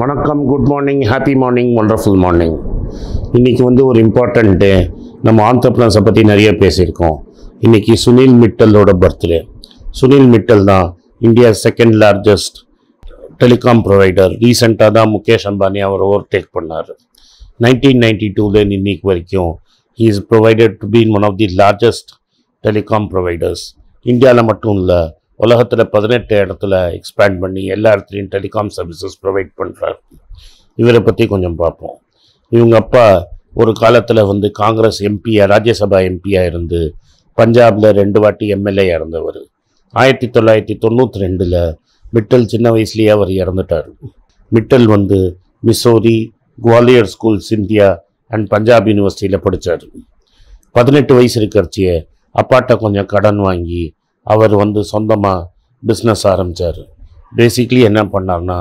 வணக்கம் good morning happy morning wonderful morning இன்றைக்கி வந்து ஒரு இம்பார்ட்டன்ட் நம்ம ஆந்தப்ளன்ஸை பற்றி நிறைய பேசியிருக்கோம் இன்றைக்கி சுனில் மிட்டலோட பர்த்டே சுனில் மிட்டல் தான் India second largest telecom provider ரீசெண்டாக தான் முகேஷ் அம்பானி அவர் ஓவர் டேக் பண்ணார் நைன்டீன் நைன்டி டூலேருந்து இன்னைக்கு வரைக்கும் he is provided to been one of the largest telecom providers இந்தியாவில் மட்டும் இல்லை உலகத்தில் பதினெட்டு இடத்துல எக்ஸ்பேண்ட் பண்ணி எல்லா இடத்துலையும் டெலிகாம் சர்வீசஸ் ப்ரொவைட் பண்ணுறார் இவரை பற்றி கொஞ்சம் பார்ப்போம் இவங்க அப்பா ஒரு காலத்தில் வந்து காங்கிரஸ் எம்பியாக ராஜ்யசபா எம்பியாக இருந்து பஞ்சாபில் ரெண்டு வாட்டி எம்எல்ஏ இறந்தவர் ஆயிரத்தி தொள்ளாயிரத்தி தொண்ணூற்றி ரெண்டில் மிட்டல் சின்ன வயசுலேயே அவர் இறந்துட்டார் மிட்டல் வந்து மிசோரி குவாலியர் ஸ்கூல் சிந்தியா அண்ட் பஞ்சாப் யூனிவர்சிட்டியில் படித்தார் பதினெட்டு வயசு இருக்கிறச்சியே அப்பாட்ட கொஞ்சம் கடன் வாங்கி அவர் வந்து சொந்தமாக பிஸ்னஸ் ஆரம்பித்தார் பேசிக்லி என்ன பண்ணார்னா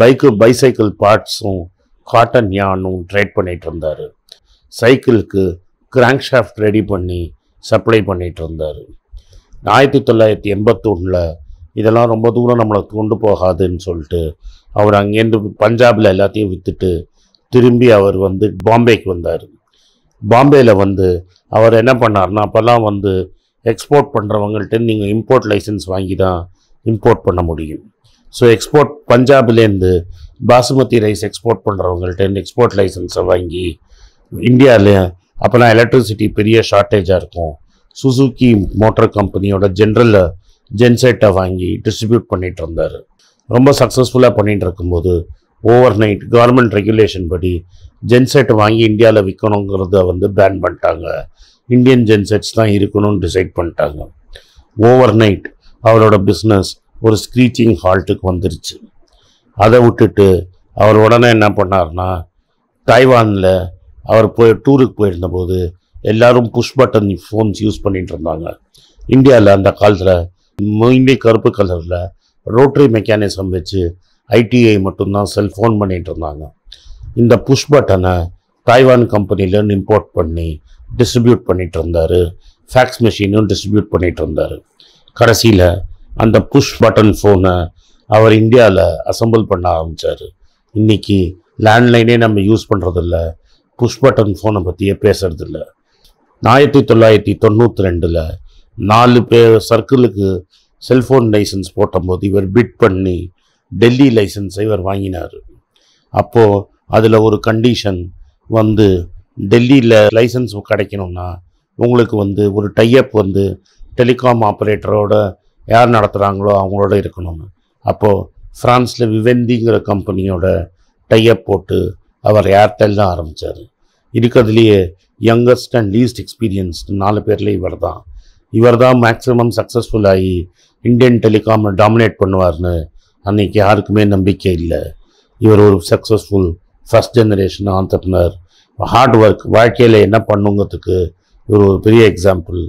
பைக்கு பைசைக்கிள் பார்ட்ஸும் காட்டன் யானும் ட்ரேட் பண்ணிகிட்டு இருந்தார் சைக்கிளுக்கு கிராங்க் ஷாஃப்ட் ரெடி பண்ணி சப்ளை பண்ணிகிட்டு இருந்தார் ஆயிரத்தி தொள்ளாயிரத்தி எண்பத்தொன்னில் இதெல்லாம் ரொம்ப தூரம் நம்மளை கொண்டு போகாதுன்னு சொல்லிட்டு அவர் அங்கேருந்து பஞ்சாபில் எல்லாத்தையும் விற்றுட்டு திரும்பி அவர் வந்து பாம்பேக்கு வந்தார் பாம்பேயில் வந்து அவர் என்ன பண்ணார்னா அப்போல்லாம் வந்து எக்ஸ்போர்ட் பண்ணுறவங்கள்ட்ட நீங்கள் இம்போர்ட் லைசன்ஸ் வாங்கி தான் இம்போர்ட் பண்ண முடியும் ஸோ எக்ஸ்போர்ட் பஞ்சாப்லேருந்து பாசுமதி ரைஸ் எக்ஸ்போர்ட் பண்ணுறவங்கள்ட்ட எக்ஸ்போர்ட் லைசன்ஸை வாங்கி இந்தியாவில் அப்போனா எலக்ட்ரிசிட்டி பெரிய ஷார்ட்டேஜாக இருக்கும் சுசுக்கி மோட்டர் கம்பெனியோட ஜென்ரலில் ஜென்செட்டை வாங்கி டிஸ்ட்ரிபியூட் பண்ணிகிட்டு இருந்தார் ரொம்ப சக்ஸஸ்ஃபுல்லாக பண்ணிகிட்டு இருக்கும்போது ஓவர் நைட் கவர்மெண்ட் ரெகுலேஷன் படி ஜென்செட் வாங்கி இந்தியாவில் விற்கணுங்கிறத வந்து பேன் பண்ணிட்டாங்க இந்தியன் ஜென்செட்ஸ் தான் இருக்கணும்னு டிசைட் பண்ணிட்டாங்க ஓவர் நைட் அவரோட பிஸ்னஸ் ஒரு ஸ்க்ரீச்சிங் ஹால்ட்டுக்கு வந்துருச்சு அதை விட்டுட்டு அவர் உடனே என்ன பண்ணார்னா தாய்வானில் அவர் போய் டூருக்கு போயிருந்தபோது எல்லோரும் புஷ் பட்டன் ஃபோன்ஸ் யூஸ் பண்ணிகிட்டு இருந்தாங்க இந்தியாவில் அந்த காலத்தில் மெயின்லி கருப்பு கலரில் ரோட்டரி மெக்கானிசம் வச்சு ஐடிஐ மட்டும்தான் செல் ஃபோன் பண்ணிகிட்டு இருந்தாங்க இந்த புஷ் பட்டனை தாய்வான் கம்பெனிலேருந்து இம்போர்ட் பண்ணி டிஸ்ட்ரிபியூட் பண்ணிகிட்டு இருந்தார் ஃபேக்ஸ் மிஷினும் டிஸ்ட்ரிபியூட் பண்ணிகிட்டு இருந்தார் கடைசியில் அந்த புஷ் பட்டன் ஃபோனை அவர் இந்தியாவில் அசம்பிள் பண்ண ஆரம்பித்தார் இன்றைக்கி லேண்ட்லைனே நம்ம யூஸ் பண்ணுறதில்ல புஷ் பட்டன் ஃபோனை பற்றியே பேசுகிறதில்ல ஆயிரத்தி தொள்ளாயிரத்தி தொண்ணூற்றி ரெண்டில் நாலு பேர் சர்க்கிளுக்கு செல்ஃபோன் லைசன்ஸ் போட்டபோது இவர் பிட் பண்ணி டெல்லி லைசன்ஸை இவர் வாங்கினார் அப்போது அதில் ஒரு கண்டிஷன் வந்து டெல்லியில் லைசன்ஸ் கிடைக்கணும்னா உங்களுக்கு வந்து ஒரு டையப் வந்து டெலிகாம் ஆப்ரேட்டரோட யார் நடத்துகிறாங்களோ அவங்களோட இருக்கணும்னு அப்போது ஃப்ரான்ஸில் விவெந்திங்கிற கம்பெனியோட டைஅப் போட்டு அவர் ஏர்டெல் தான் ஆரம்பித்தார் இருக்கிறதுலையே யங்கஸ்ட் அண்ட் லீஸ்ட் எக்ஸ்பீரியன்ஸ்டு நாலு பேரில் இவர் தான் இவர் தான் மேக்ஸிமம் சக்ஸஸ்ஃபுல் ஆகி இந்தியன் டெலிகாமில் டாமினேட் பண்ணுவார்னு அன்றைக்கி யாருக்குமே நம்பிக்கை இல்லை இவர் ஒரு successful first generation entrepreneur hard work வாழ்க்கையில் என்ன பண்ணுங்கிறதுக்கு இவர் ஒரு பெரிய எக்ஸாம்பிள்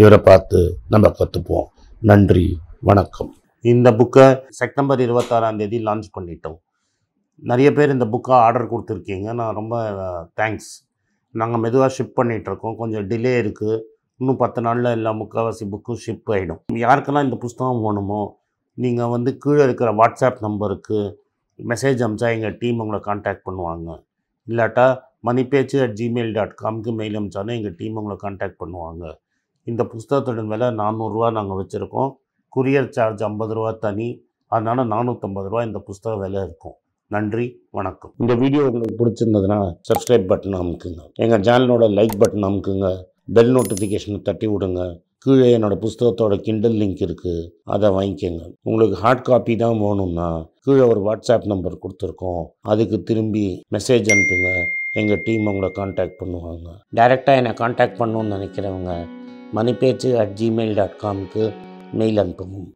இவரை பார்த்து நம்ம கற்றுப்போம் நன்றி வணக்கம் இந்த புக்கை செப்டம்பர் இருபத்தாறாம் தேதி லான்ச் பண்ணிட்டோம் நிறைய பேர் இந்த புக்கை ஆர்டர் கொடுத்துருக்கீங்க நான் ரொம்ப தேங்க்ஸ் நாங்கள் மெதுவாக ஷிப் பண்ணிகிட்ருக்கோம் கொஞ்சம் டிலே இருக்குது இன்னும் பத்து நாளில் எல்லா முக்கால்வாசி புக்கும் ஷிப் ஆகிடும் யாருக்கெல்லாம் இந்த புஸ்தகம் வேணுமோ நீங்கள் வந்து கீழே இருக்கிற வாட்ஸ்அப் நம்பருக்கு மெசேஜ் அமிச்சா எங்கள் டீம் உங்களை காண்டாக்ட் பண்ணுவாங்க இல்லாட்டா மணி பேச்சு அட் ஜிமெயில் டாட் காம்க்கு மெயில் அமைச்சாலும் எங்கள் டீம் உங்களை காண்டாக்ட் பண்ணுவாங்க இந்த புஸ்தகத்தோட விலை நானூறுரூவா நாங்கள் வச்சுருக்கோம் குரியர் சார்ஜ் ஐம்பது ரூபா தனி அதனால் நானூற்றம்பது ரூபா இந்த புஸ்தக விலை இருக்கும் நன்றி வணக்கம் இந்த வீடியோ உங்களுக்கு பிடிச்சிருந்ததுன்னா சப்ஸ்கிரைப் பட்டன் அமுக்குங்க எங்கள் சேனலோட லைக் பட்டன் அமுக்குங்க பெல் நோட்டிஃபிகேஷனை தட்டி விடுங்க கீழே என்னோடய புஸ்தகத்தோட கிண்டல் லிங்க் இருக்குது அதை வாங்கிக்கோங்க உங்களுக்கு ஹார்ட் காப்பி தான் வேணும்னா கீழே ஒரு வாட்ஸ்அப் நம்பர் கொடுத்துருக்கோம் அதுக்கு திரும்பி மெசேஜ் அனுப்புங்க எங்கள் டீம் உங்களை காண்டாக்ட் பண்ணுவாங்க டைரெக்டாக என்னை காண்டாக்ட் பண்ணணுன்னு நினைக்கிறவங்க பேச்சு அட் ஜிமெயில் டாட் காம்க்கு மெயில் அனுப்பவும்